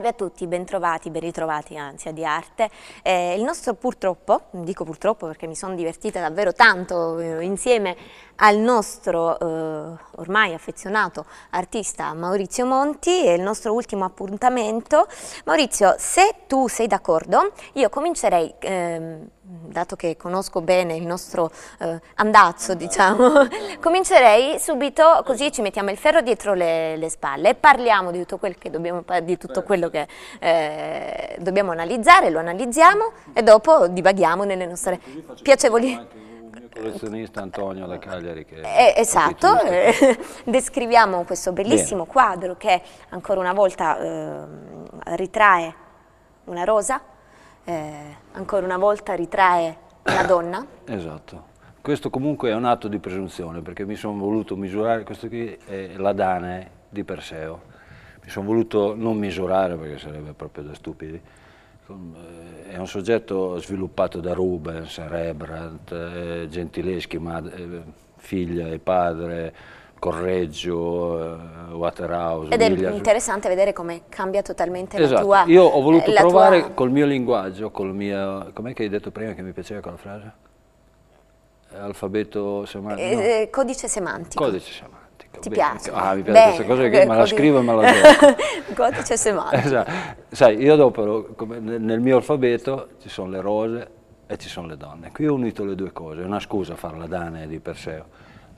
Salve a tutti, bentrovati, ben ritrovati anzi a di arte. Eh, il nostro purtroppo, dico purtroppo perché mi sono divertita davvero tanto eh, insieme al nostro eh, ormai affezionato artista Maurizio Monti e il nostro ultimo appuntamento. Maurizio, se tu sei d'accordo, io comincerei... Ehm, dato che conosco bene il nostro eh, andazzo, diciamo, comincerei subito, così ci mettiamo il ferro dietro le, le spalle e parliamo di tutto, quel che dobbiamo, di tutto certo. quello che eh, dobbiamo analizzare, lo analizziamo e dopo divaghiamo nelle nostre piacevoli collezionista Antonio da Cagliari. Che eh, esatto, descriviamo questo bellissimo Bene. quadro che ancora una volta eh, ritrae una rosa eh, ancora una volta ritrae la donna. Esatto. Questo comunque è un atto di presunzione, perché mi sono voluto misurare, questo qui è l'Adane di Perseo, mi sono voluto non misurare perché sarebbe proprio da stupidi, eh, è un soggetto sviluppato da Rubens, Rebrandt, eh, Gentileschi, eh, figlia e padre, Correggio, eh, Waterhouse. Ed Williams. è interessante vedere come cambia totalmente esatto. la tua Io ho voluto eh, provare tua... col mio linguaggio, col mio... com'è che hai detto prima che mi piaceva quella frase? Alfabeto semantico? Eh, no. Eh, codice semantico. Codice semantico. Ti piace? Ah, mi piace Bene. questa cosa, che Bene, me la scrivo e me la do. codice semantico. Esatto. Sai, io dopo, nel mio alfabeto ci sono le rose e ci sono le donne. Qui ho unito le due cose, è una scusa farla Dane di Perseo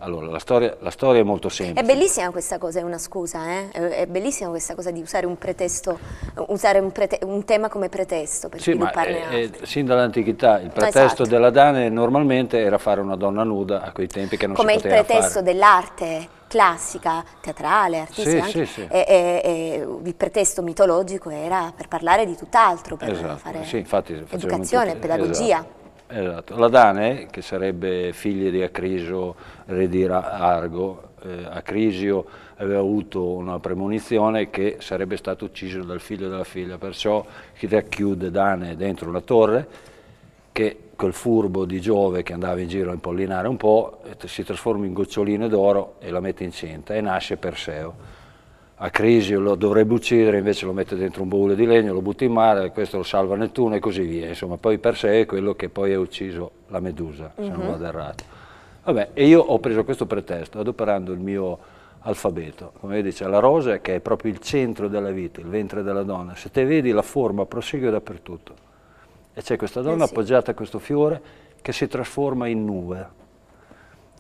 allora, la storia, la storia, è molto semplice. È bellissima questa cosa, è una scusa, eh? è bellissima questa cosa di usare un, pretesto, usare un, prete, un tema come pretesto per sì, parlare. ma, eh, Sin dall'antichità il pretesto esatto. della Dane normalmente era fare una donna nuda a quei tempi che non come si poteva Come il pretesto dell'arte classica, teatrale, artistica, sì, sì, e, eh, e, eh, e, eh, il pretesto mitologico era per parlare di tutt'altro, per esatto, fare sì, infatti, educazione, tutti, pedagogia. Esatto. Esatto. La Dane, che sarebbe figlia di Acriso, re di Argo, eh, Acrisio aveva avuto una premonizione che sarebbe stato ucciso dal figlio della figlia, perciò si racchiude Dane dentro una torre che quel furbo di Giove che andava in giro a impollinare un po' eh, si trasforma in goccioline d'oro e la mette incinta e nasce Perseo a crisi lo dovrebbe uccidere, invece lo mette dentro un baule di legno, lo butta in mare, questo lo salva Nettuno e così via. Insomma, poi per sé è quello che poi ha ucciso la Medusa, uh -huh. se non vado mhm. errato. Vabbè, e io ho preso questo pretesto, adoperando il mio alfabeto, come dice, la rosa che è proprio il centro della vita, il ventre della donna, se te vedi la forma prosegue dappertutto. E c'è questa donna eh sì. appoggiata a questo fiore che si trasforma in nube,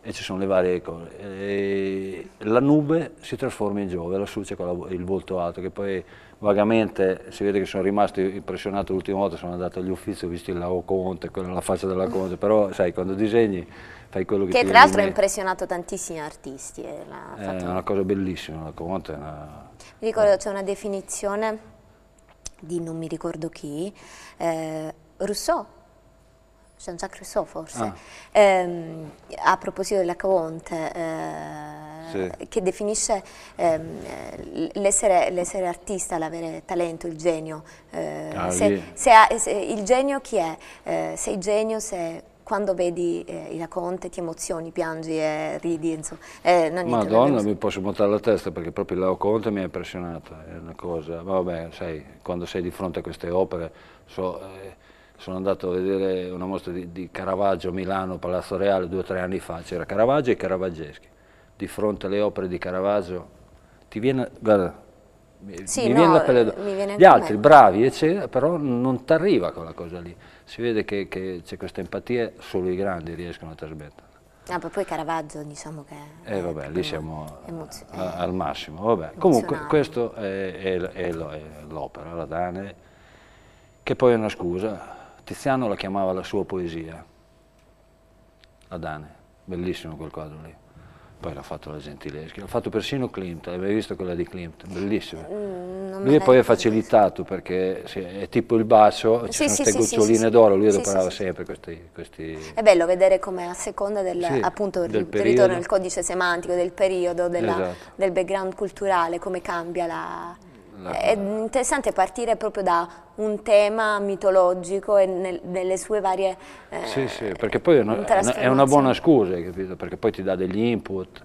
e ci sono le varie cose. E la nube si trasforma in Giove, lassù c'è il volto alto, che poi vagamente si vede che sono rimasto impressionato l'ultima volta, sono andato agli uffizi, ho visto il lago Conte, quella, la faccia della Conte, però sai, quando disegni fai quello che, che tra l'altro ha impressionato tantissimi artisti. Eh, eh, è fatto... una cosa bellissima, la Conte. Una... Mi ricordo, c'è una definizione di non mi ricordo chi, eh, Rousseau Jean-Jacques Rousseau forse, ah. ehm, a proposito della Conte, eh, sì. che definisce ehm, l'essere, artista, l'avere talento, il genio. Eh, ah, se, se ha, se, il genio chi è? Eh, sei genio se quando vedi eh, la Conte ti emozioni, piangi e ridi, insomma. Eh, Madonna, mi posso montare la testa perché proprio la Conte mi ha impressionato, è una cosa, vabbè, sai, quando sei di fronte a queste opere, so, eh, sono andato a vedere una mostra di, di Caravaggio a Milano, Palazzo Reale, due o tre anni fa, c'era Caravaggio e Caravaggeschi, di fronte alle opere di Caravaggio, ti viene, guarda, sì, mi, no, viene la pelle viene gli altri me. bravi eccetera, però non ti arriva quella cosa lì, si vede che, c'è questa empatia, solo i grandi riescono a trasmetterla. No, ah, poi Caravaggio diciamo che... Eh vabbè, lì siamo eh. al massimo, vabbè. Comunque questa è, è, è, è l'opera, la Dane, che poi è una scusa, Tiziano la chiamava la sua poesia, Adane, bellissimo quel quadro lì. Poi l'ha fatto la Gentileschi, l'ha fatto persino Klimt, avevi visto quella di Klimt, bellissima. Mm, lui poi è facilitato perché sì, è tipo il bacio, ci sì, queste sì, goccioline d'oro, lui adoperava sempre questi, questi, È bello vedere come a seconda del, appunto, del ritorno al codice semantico, del periodo, della, esatto. del background culturale, come cambia la è interessante partire proprio da un tema mitologico e nel, nelle sue varie eh, Sì, sì, perché poi è una, è una buona scusa, hai capito? Perché poi ti dà degli input,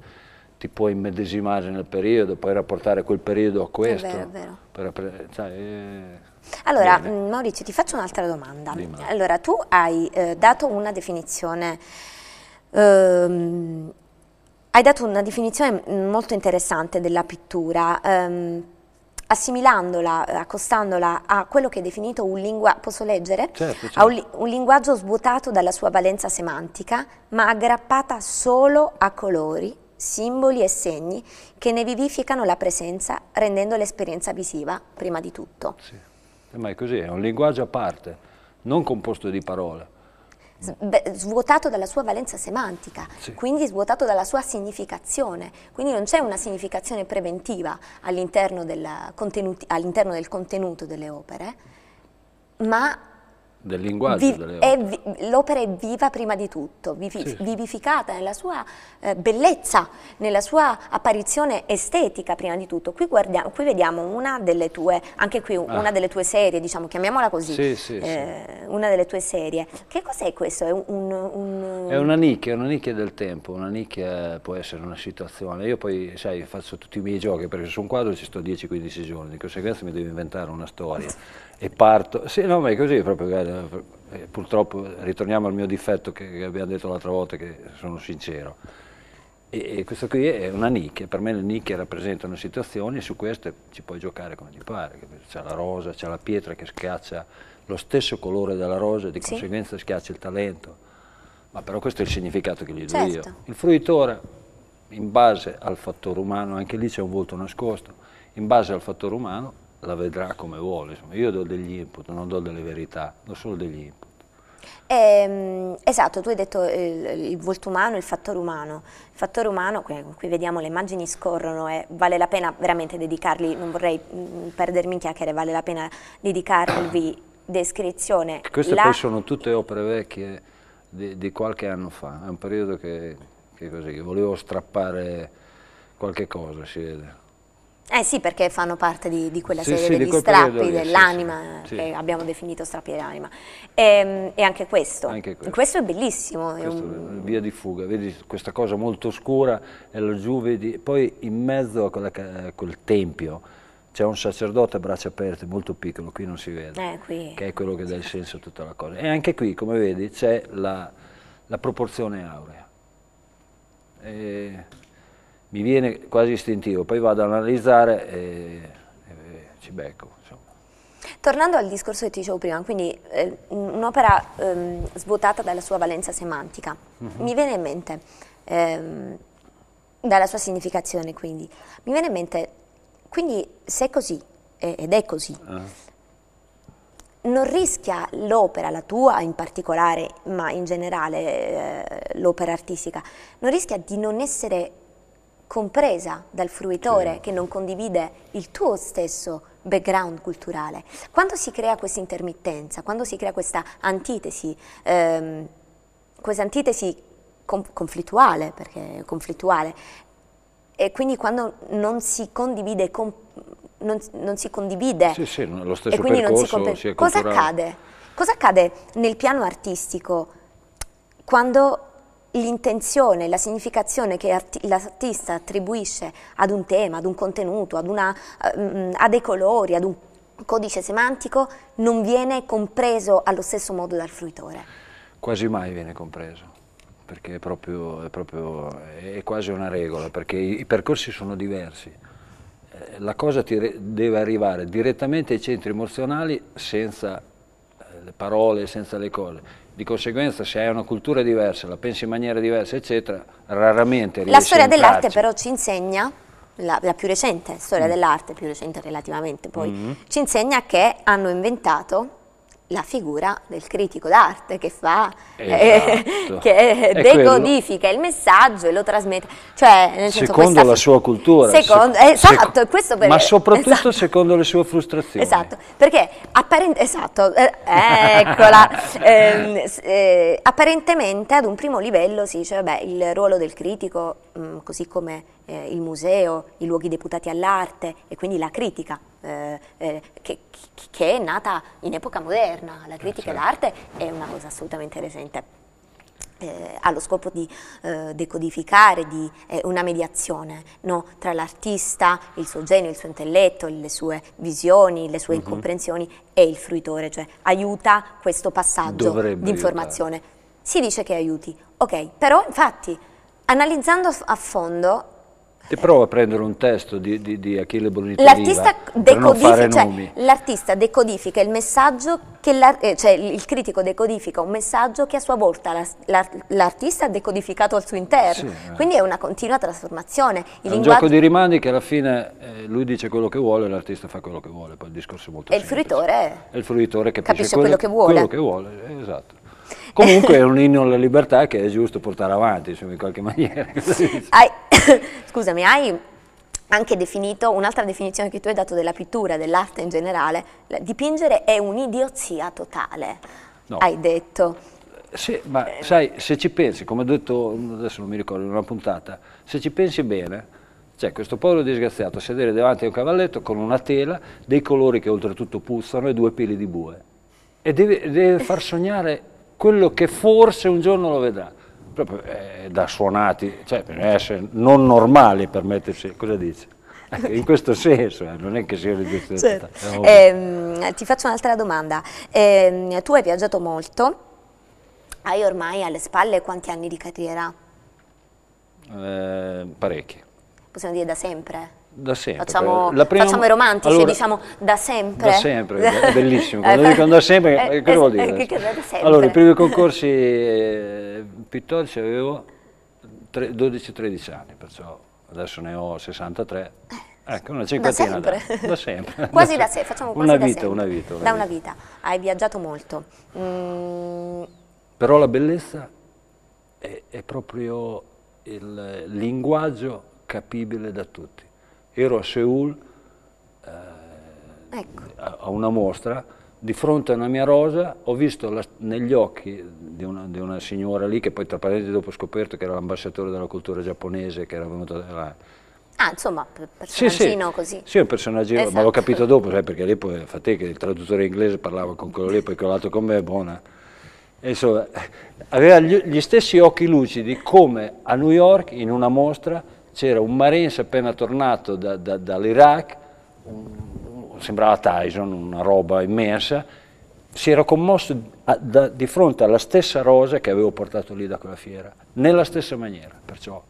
ti puoi immedesimare nel periodo, puoi rapportare quel periodo a questo. È vero, è vero. Per, cioè, eh... Allora, Bene. Mm, Maurizio, ti faccio un'altra domanda. Dimmi. Allora, tu hai eh, dato una definizione... Ehm, hai dato una definizione molto interessante della pittura, ehm, assimilandola, accostandola a quello che è definito un linguaggio, posso leggere? Certo, certo. Un, un, linguaggio svuotato dalla sua valenza semantica, ma aggrappata solo a colori, simboli e segni che ne vivificano la presenza, rendendo l'esperienza visiva prima di tutto. Sì, eh, ma è così, è un linguaggio a parte, non composto di parole svuotato dalla sua valenza semantica, sì. quindi svuotato dalla sua significazione, quindi non c'è una significazione preventiva all'interno, all del contenuto delle opere, ma del linguaggio. Vi, è, l'opera è viva prima di tutto, vivi, sì. vivificata nella sua eh, bellezza, nella sua apparizione estetica prima di tutto. Qui, guardiamo, qui vediamo una delle tue, anche qui ah. una delle tue serie, diciamo, chiamiamola così, sì, sì, eh, una delle tue serie. Che cos'è questo? È, un, un... è, una nicchia, una nicchia del tempo, una nicchia può essere una situazione. Io poi, sai, faccio tutti i miei giochi perché su un quadro ci sto 10-15 giorni, di conseguenza mi devo inventare una storia. e parto. Sì, no, ma è così proprio, guarda, eh, purtroppo ritorniamo al mio difetto che, che abbiamo detto l'altra volta, che sono sincero. E, e questa qui è una nicchia, per me le nicchie rappresentano situazioni e su queste ci puoi giocare come ti pare, c'è la rosa, c'è la pietra che schiaccia lo stesso colore della rosa e di sì. conseguenza schiaccia il talento, ma però questo è il significato che gli do io. Certo. Il fruitore, in base al fattore umano, anche lì c'è un volto nascosto, in base al fattore umano la vedrà come vuole. Insomma, io do degli input, non do delle verità, do solo degli input. Eh, esatto, tu hai detto il, il volto umano, il fattore umano. Il fattore umano, qui, vediamo le immagini scorrono, e vale la pena veramente dedicarli, non vorrei mm, perdermi in chiacchiere, vale la pena dedicarvi descrizione. Queste la... poi sono tutte opere vecchie di, di, qualche anno fa, è un periodo che, che, così, che volevo strappare qualche cosa, si vede. Eh sì, perché fanno parte di, di quella serie sì, sì, degli strappi dell'anima, sì, che abbiamo definito strappi dell'anima. E, ehm, e anche, questo. anche, questo. questo. è bellissimo. Questo è un... Via di fuga, vedi questa cosa molto scura, e laggiù vedi, poi in mezzo a quel tempio c'è un sacerdote a braccia aperte, molto piccolo, qui non si vede, eh, che è quello che dà il senso a tutta la cosa. E anche qui, come vedi, c'è la, la proporzione aurea. E mi viene quasi istintivo, poi vado ad analizzare e, e, e ci becco. Insomma. Tornando al discorso che ti dicevo prima, quindi eh, un'opera ehm, svuotata dalla sua valenza semantica, mm -hmm. mi viene in mente, ehm, dalla sua significazione quindi, mi viene in mente, quindi se è così, eh, ed è così, eh non rischia l'opera, la tua in particolare, ma in generale eh, l'opera artistica, non rischia di non essere compresa dal fruitore sì. che non condivide il tuo stesso background culturale. Quando si crea questa intermittenza, quando si crea questa antitesi, ehm, questa antitesi conflittuale, perché è conflittuale, e quindi quando non si condivide, con, non, non si condivide sì, sì, lo stesso e quindi non si comprende, cosa accade? Cosa accade nel piano artistico quando l'intenzione, la significazione che l'artista attribuisce ad un tema, ad un contenuto, ad una, eh, a dei colori, ad un codice semantico, non viene compreso allo stesso modo dal fruitore. Quasi mai viene compreso perché è, proprio, è, proprio, è quasi una regola, perché i percorsi sono diversi. Eh, la cosa deve arrivare direttamente ai centri emozionali senza eh, le parole, senza le cose di conseguenza se hai una cultura diversa, la pensi in maniera diversa, eccetera, raramente riesci La storia dell'arte però ci insegna, la, la più recente storia mm. dell'arte, più recente relativamente poi, mm. ci insegna che hanno inventato la figura del critico d'arte che fa, esatto. eh, che è decodifica quello. il messaggio e lo trasmette. Cioè, nel secondo questa, la sua cultura. Secondo, sec esatto, sec questo per, Ma esatto. soprattutto esatto. secondo le sue frustrazioni. Esatto, perché apparent esatto, eh, eccola, ehm, eh, apparentemente ad un primo livello si dice, vabbè, il ruolo del critico, mh, mm, così come eh, il museo, i luoghi deputati all'arte e quindi la critica, eh, eh, che, che, è nata in epoca moderna. La critica eh, certo. all'arte è una cosa assolutamente recente. Eh, allo scopo di eh, decodificare di, eh, una mediazione no? tra l'artista, il suo genio, il suo intelletto, le sue visioni, le sue mm -hmm. incomprensioni e il fruitore, cioè aiuta questo passaggio di informazione. Si dice che aiuti, ok, però infatti analizzando a fondo ti provo a prendere un testo di, di, di Achille Bonito l'artista decodifica, cioè, l'artista decodifica il messaggio, la, eh, cioè il critico decodifica un messaggio che a sua volta l'artista la, la, ha decodificato al suo interno, sì, eh. quindi è una continua trasformazione. Il è un gioco di rimandi che alla fine eh, lui dice quello che vuole e l'artista fa quello che vuole, poi il discorso è molto e semplice. E il fruitore, è il fruitore capisce, capisce quello, quello, che vuole. Quello che vuole esatto. Comunque è un inno alla libertà che è giusto portare avanti, insomma, in qualche maniera. Hai, scusami, hai anche definito, un'altra definizione che tu hai dato della pittura, dell'arte in generale, dipingere è un'idiozia totale, no. hai detto. Sì, ma eh. sai, se ci pensi, come ho detto, adesso non mi ricordo, in una puntata, se ci pensi bene, c'è questo povero disgraziato a sedere davanti a un cavalletto con una tela, dei colori che oltretutto puzzano e due peli di bue. E deve, deve far sognare quello che forse un giorno lo vedrà. Proprio eh, da suonati, cioè bisogna essere non normali per mettersi, cosa dice? Ecco, in questo senso, eh, non è che sia riduzione. Certo. Eh, ti faccio un'altra domanda, eh, tu hai viaggiato molto, hai ormai alle spalle quanti anni di carriera? Eh, parecchi. Possiamo dire da sempre? Da sempre. Facciamo, prima... facciamo i romantici, allora, diciamo da sempre. Da sempre, è bellissimo. Eh, Quando dicono eh, eh, da sempre, eh, cosa vuol dire? Allora, i primi concorsi eh, pittorici avevo 12-13 anni, perciò adesso ne ho 63. Ecco, una cinquantina. Da sempre. Da, sempre. quasi da sempre, facciamo quasi una vita, da sempre. Una vita, una da una vita. Hai viaggiato molto. Mm. Però la bellezza è, è proprio il linguaggio capibile da tutti ero a Seul eh, ecco. a, a, una mostra, di fronte a una mia rosa ho visto la, negli occhi di una, di una, signora lì, che poi tra parentesi dopo ho scoperto che era l'ambasciatore della cultura giapponese, che era venuta là. Ah, insomma, personaggino sì, sì. così. Sì, un personaggino, esatto. ma l'ho esatto. capito dopo, sai, perché lei poi, fate che il traduttore inglese parlava con quello lì, poi con l'altro con me, buona. E insomma, aveva gli, gli stessi occhi lucidi come a New York in una mostra c'era un Marines appena tornato da, da, dall'Iraq, sembrava Tyson, una roba immensa, si era commosso a, da, di fronte alla stessa rosa che avevo portato lì da quella fiera, nella stessa maniera, perciò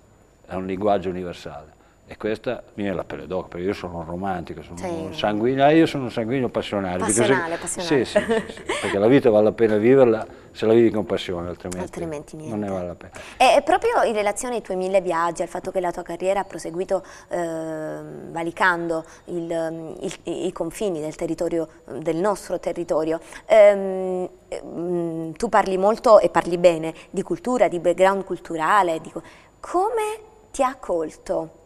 è un linguaggio universale. E questa mi viene la pelle d'oca, perché io sono un romantico, sono sì. un sanguigno, ah, io sono un sanguigno passionale. Passionale, perché, se, passionale. Sì, sì, sì, sì, perché la vita vale la pena viverla se la vivi con passione, altrimenti, altrimenti non ne vale la pena. E, proprio in relazione ai tuoi mille viaggi, al fatto che la tua carriera ha proseguito eh, valicando il, il, i confini del, territorio, del nostro territorio, ehm, ehm, tu parli molto e parli bene di cultura, di background culturale, di, come ti ha colto?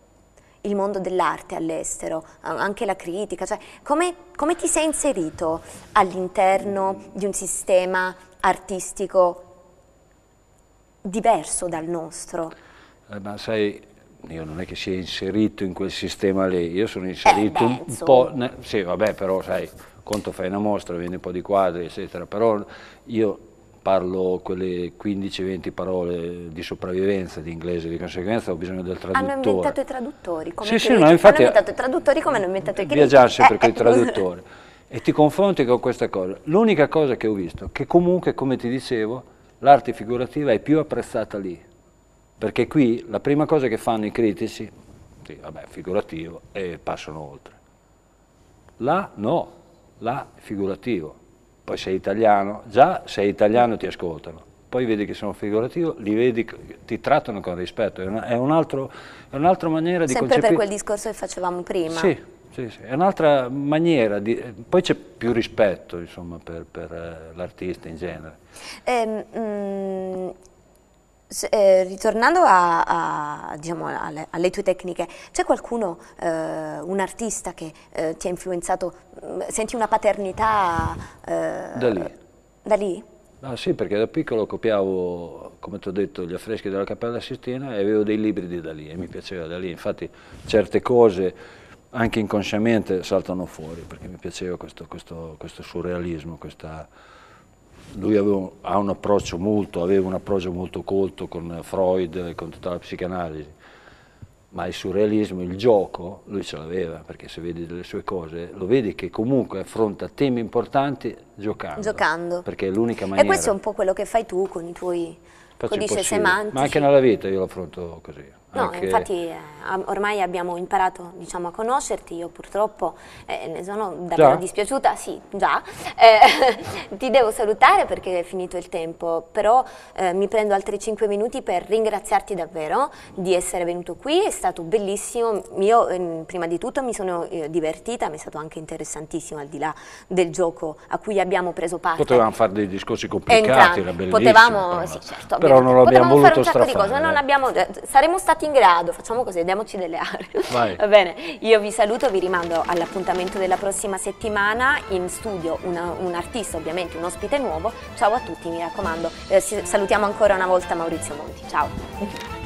il mondo dell'arte all'estero, anche la critica, cioè come, come ti sei inserito all'interno di un sistema artistico diverso dal nostro? Eh, ma sai, io non è che sia inserito in quel sistema lì, io sono eh, inserito eh, beh, un po', ne, sì vabbè però sai, conto fai una mostra, viene un po' di quadri eccetera, però io parlo quelle 15-20 parole di sopravvivenza di inglese, di conseguenza ho bisogno del traduttore. Hanno inventato i traduttori come sì, sì, no, infatti, hanno inventato i traduttori come hanno inventato i critici. Viaggiare sempre eh, con i traduttori e ti confronti con questa cosa. L'unica cosa che ho visto è che comunque, come ti dicevo, l'arte figurativa è più apprezzata lì, perché qui la prima cosa che fanno i critici, sì, vabbè, figurativo, e passano oltre. Là no, là figurativo poi sei italiano, già sei italiano ti ascoltano, poi vedi che sono figurativo, li vedi, ti trattano con rispetto, è, una, è, un un'altra maniera di Sempre concepire... Sempre per quel discorso che facevamo prima. Sì, sì, sì. è un'altra maniera, di... poi c'è più rispetto insomma, per, per eh, l'artista in genere. Eh, mm, eh, ritornando a, a, diciamo, alle, alle, tue tecniche, c'è qualcuno, eh, un artista che eh, ti ha influenzato senti una paternità... Eh, da lì. Da lì? Ah, sì, perché da piccolo copiavo, come ti ho detto, gli affreschi della Cappella Sistina e avevo dei libri di Dalì e mi piaceva da lì. Infatti certe cose anche inconsciamente saltano fuori perché mi piaceva questo, questo, questo surrealismo, questa... lui aveva, un approccio molto, aveva un approccio molto colto con Freud, e con tutta la psicanalisi ma il surrealismo, il gioco, lui ce l'aveva, perché se vedi delle sue cose, lo vedi che comunque affronta temi importanti giocando. Giocando. Perché è l'unica maniera. E questo è un po' quello che fai tu con i tuoi codici semantici. Ma anche nella vita io lo affronto così. No, okay. infatti eh, ormai abbiamo imparato diciamo, a conoscerti, io purtroppo eh, ne sono davvero già? dispiaciuta, sì, già, eh, ti devo salutare perché è finito il tempo, però eh, mi prendo altri 5 minuti per ringraziarti davvero di essere venuto qui, è stato bellissimo, io ehm, prima di tutto mi sono eh, divertita, ma è stato anche interessantissimo al di là del gioco a cui abbiamo preso parte. Potevamo fare dei discorsi complicati, Entrambi. era bellissimo, potevamo, però, sì, certo, però non l'abbiamo voluto fare un sacco di cose, non eh. abbiamo, saremmo stati stati in grado, facciamo così, diamoci delle aree. Vai. Va bene, io vi saluto, vi rimando all'appuntamento della prossima settimana, in studio una, un artista ovviamente, un ospite nuovo, ciao a tutti, mi raccomando, eh, salutiamo ancora una volta Maurizio Monti, ciao.